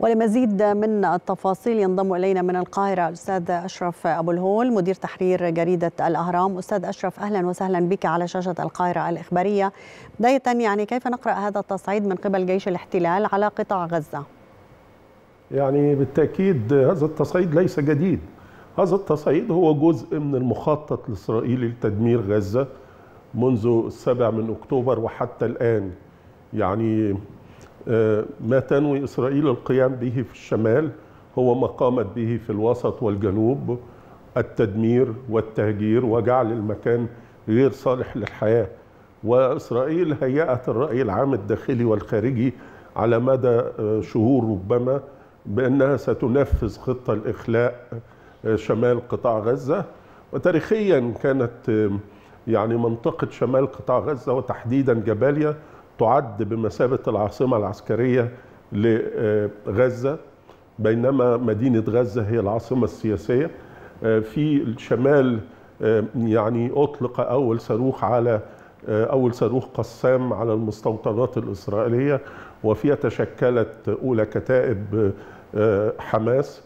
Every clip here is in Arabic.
ولمزيد من التفاصيل ينضم الينا من القاهره الاستاذ اشرف ابو الهول مدير تحرير جريده الاهرام استاذ اشرف اهلا وسهلا بك على شاشه القاهره الاخباريه بدايه يعني كيف نقرا هذا التصعيد من قبل جيش الاحتلال على قطاع غزه يعني بالتاكيد هذا التصعيد ليس جديد هذا التصعيد هو جزء من المخطط الاسرائيلي لتدمير غزه منذ السابع من اكتوبر وحتى الان يعني ما تنوي إسرائيل القيام به في الشمال هو ما قامت به في الوسط والجنوب التدمير والتهجير وجعل المكان غير صالح للحياة وإسرائيل هيأت الرأي العام الداخلي والخارجي على مدى آه، شهور ربما بأنها ستنفذ خطة الإخلاء آه، شمال قطاع غزة وتاريخيا كانت آه، يعني منطقة شمال قطاع غزة وتحديدا جباليا تعد بمثابة العاصمة العسكرية لغزة بينما مدينة غزة هي العاصمة السياسية آه، في الشمال آه، يعني أطلق أول صاروخ على آه، أول صاروخ قسام على المستوطنات الإسرائيلية وفيها تشكلت أولى كتائب حماس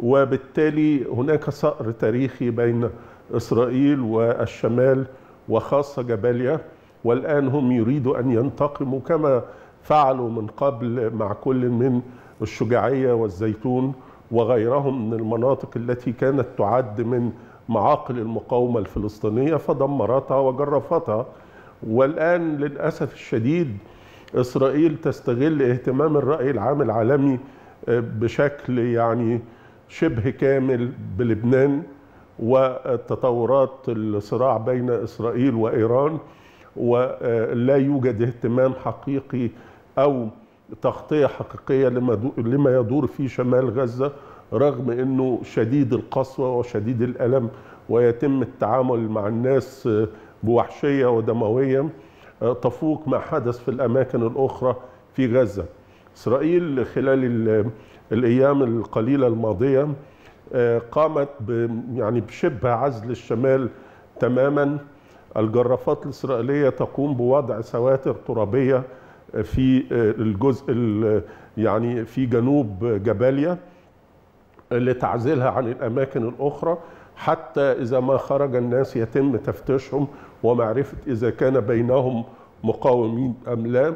وبالتالي هناك صقر تاريخي بين إسرائيل والشمال وخاصة جباليا والآن هم يريدوا أن ينتقموا كما فعلوا من قبل مع كل من الشجاعية والزيتون وغيرهم من المناطق التي كانت تعد من معاقل المقاومة الفلسطينية فدمرتها وجرفتها والآن للأسف الشديد إسرائيل تستغل اهتمام الرأي العام العالمي آه، بشكل يعني شبه كامل بلبنان والتطورات الصراع بين إسرائيل وإيران ولا يوجد اهتمام حقيقي أو تغطية حقيقية لما يدور في شمال غزة رغم أنه شديد القسوة وشديد الألم ويتم التعامل مع الناس بوحشية ودموية آه، تفوق ما حدث في الأماكن الأخرى في غزة إسرائيل خلال الأيام القليلة الماضية آه، قامت يعني بشبه عزل الشمال تماماً الجرافات الإسرائيلية تقوم بوضع سواتر ترابية في آه، الجزء يعني في جنوب جباليا لتعزلها عن الأماكن الأخرى حتى إذا ما خرج الناس يتم تفتيشهم ومعرفة إذا كان بينهم مقاومين أم لا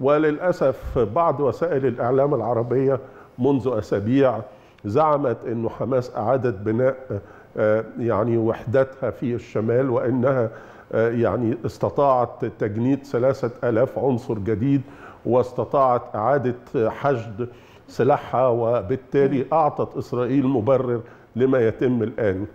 وللأسف بعض وسائل الإعلام العربية منذ أسابيع زعمت أن حماس أعادت بناء آه، يعني وحدتها في الشمال وأنها آه، يعني استطاعت تجنيد ثلاثة ألاف عنصر جديد واستطاعت إعادة حشد سلاحها وبالتالي أعطت إسرائيل مبرر لما يتم الآن